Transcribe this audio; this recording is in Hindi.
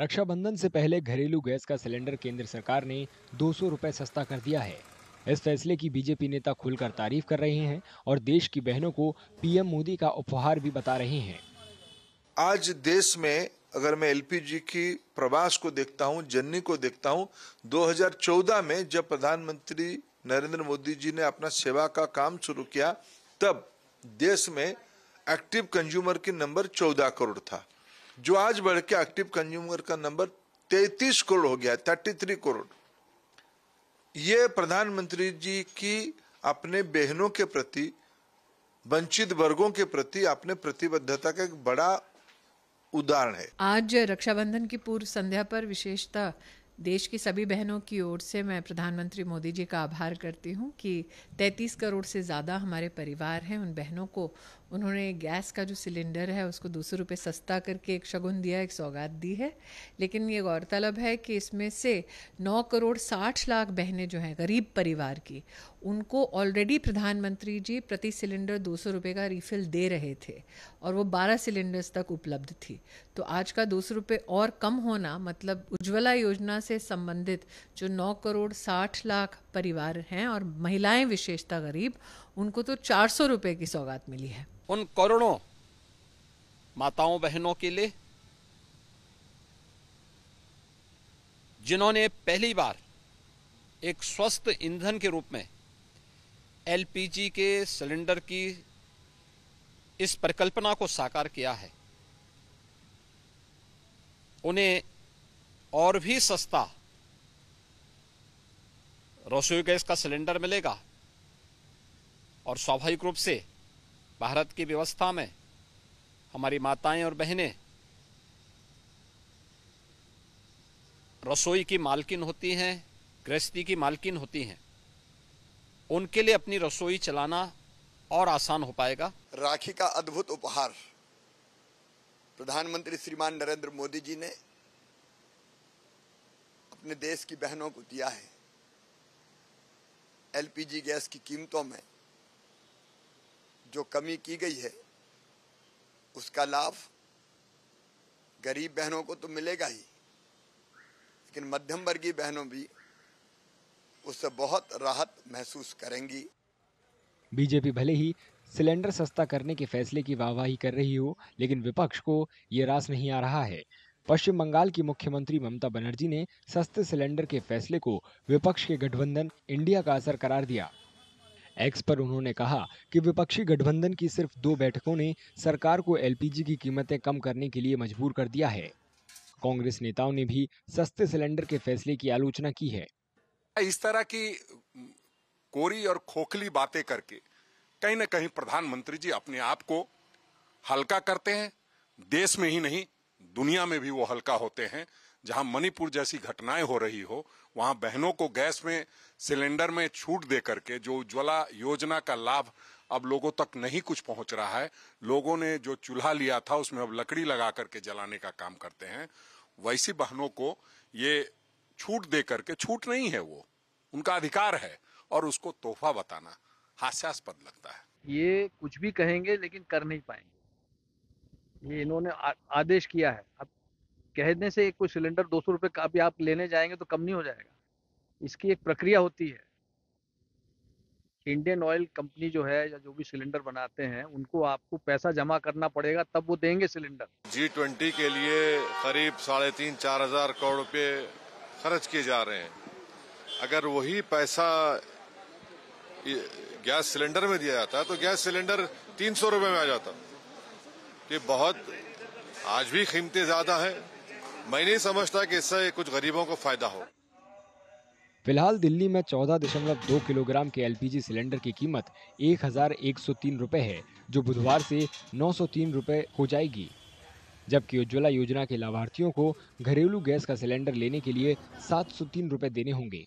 रक्षाबंधन से पहले घरेलू गैस का सिलेंडर केंद्र सरकार ने दो सौ सस्ता कर दिया है इस फैसले की बीजेपी नेता खुलकर तारीफ कर रहे हैं और देश की बहनों को पीएम मोदी का उपहार भी बता रहे हैं आज देश में अगर मैं एलपीजी की प्रवास को देखता हूं जर्नी को देखता हूं 2014 में जब प्रधानमंत्री नरेंद्र मोदी जी ने अपना सेवा का काम शुरू किया तब देश में एक्टिव कंज्यूमर की नंबर 14 करोड़ था जो आज बढ़ के एक्टिव कंज्यूमर का नंबर 33 करोड़ हो गया 33 करोड़ ये प्रधानमंत्री जी की अपने बहनों के प्रति वंचित वर्गों के प्रति अपने प्रतिबद्धता का एक बड़ा उदाहरण है आज रक्षाबंधन की पूर्व संध्या पर विशेषता देश की सभी बहनों की ओर से मैं प्रधानमंत्री मोदी जी का आभार करती हूं कि 33 करोड़ से ज़्यादा हमारे परिवार हैं उन बहनों को उन्होंने गैस का जो सिलेंडर है उसको दो सौ रुपये सस्ता करके एक शगुन दिया एक सौगात दी है लेकिन ये गौरतलब है कि इसमें से नौ करोड़ साठ लाख बहनें जो हैं गरीब परिवार की उनको ऑलरेडी प्रधानमंत्री जी प्रति सिलेंडर दो सौ रुपये का रिफिल दे रहे थे और वो बारह सिलेंडर्स तक उपलब्ध थी तो आज का दो सौ रुपये और कम होना मतलब उज्ज्वला योजना से संबंधित जो नौ करोड़ साठ लाख परिवार हैं और महिलाएं विशेषता गरीब उनको तो चार सौ रुपए की सौगात मिली है उन करोड़ों माताओं बहनों के लिए जिन्होंने पहली बार एक स्वस्थ ईंधन के रूप में एलपीजी के सिलेंडर की इस परिकल्पना को साकार किया है उन्हें और भी सस्ता रसोई गैस का सिलेंडर मिलेगा और स्वाभाविक रूप से भारत की व्यवस्था में हमारी माताएं और बहनें रसोई की मालकिन होती हैं गृहस्थी की मालकिन होती हैं उनके लिए अपनी रसोई चलाना और आसान हो पाएगा राखी का अद्भुत उपहार प्रधानमंत्री श्रीमान नरेंद्र मोदी जी ने अपने देश की बहनों को दिया है एलपीजी गैस की कीमतों में जो कमी की गई है उसका लाभ गरीब बहनों को तो मिलेगा ही लेकिन मध्यम वर्गीय बहनों भी उससे बहुत राहत महसूस करेंगी बीजेपी भले ही सिलेंडर सस्ता करने के फैसले की वाहवाही कर रही हो लेकिन विपक्ष को ये रास नहीं आ रहा है पश्चिम बंगाल की मुख्यमंत्री ममता बनर्जी ने सस्ते सिलेंडर के फैसले को विपक्ष के गठबंधन इंडिया का असर करार दिया एक्स पर उन्होंने कहा कि विपक्षी गठबंधन की सिर्फ दो बैठकों ने सरकार को एलपीजी की कीमतें कम करने के लिए मजबूर कर दिया है कांग्रेस नेताओं ने भी सस्ते सिलेंडर के फैसले की आलोचना की है इस तरह की कोरी और खोखली बातें करके कहीं ना कहीं प्रधानमंत्री जी अपने आप को हल्का करते हैं देश में ही नहीं दुनिया में भी वो हल्का होते हैं जहां मणिपुर जैसी घटनाएं हो रही हो वहां बहनों को गैस में सिलेंडर में छूट दे करके जो उज्ज्वला योजना का लाभ अब लोगों तक नहीं कुछ पहुंच रहा है लोगों ने जो चूल्हा लिया था उसमें अब लकड़ी लगा करके जलाने का काम करते हैं वैसी बहनों को ये छूट दे करके छूट नहीं है वो उनका अधिकार है और उसको तोहफा बताना हास्यास्पद लगता है ये कुछ भी कहेंगे लेकिन कर नहीं पाएंगे ये इन्होंने आदेश किया है अब कहने से एक कोई सिलेंडर दो सौ का भी आप लेने जाएंगे तो कम नहीं हो जाएगा इसकी एक प्रक्रिया होती है इंडियन ऑयल कंपनी जो है या जो भी सिलेंडर बनाते हैं उनको आपको पैसा जमा करना पड़ेगा तब वो देंगे सिलेंडर जी ट्वेंटी के लिए करीब साढ़े तीन चार हजार करोड़ रुपए खर्च किए जा रहे हैं अगर वही पैसा गैस सिलेंडर में दिया जाता तो गैस सिलेंडर तीन सौ रूपये में आ जाता ये बहुत आज भी कीमतें ज्यादा है मैं नहीं समझता कि इससे कुछ गरीबों को फायदा हो फिलहाल दिल्ली में चौदह दशमलव दो किलोग्राम के एलपीजी सिलेंडर की कीमत एक हजार एक सौ तीन रुपये है जो बुधवार से नौ सौ तीन रुपये हो जाएगी जबकि उज्ज्वला योजना के लाभार्थियों को घरेलू गैस का सिलेंडर लेने के लिए सात सौ तीन रुपये देने होंगे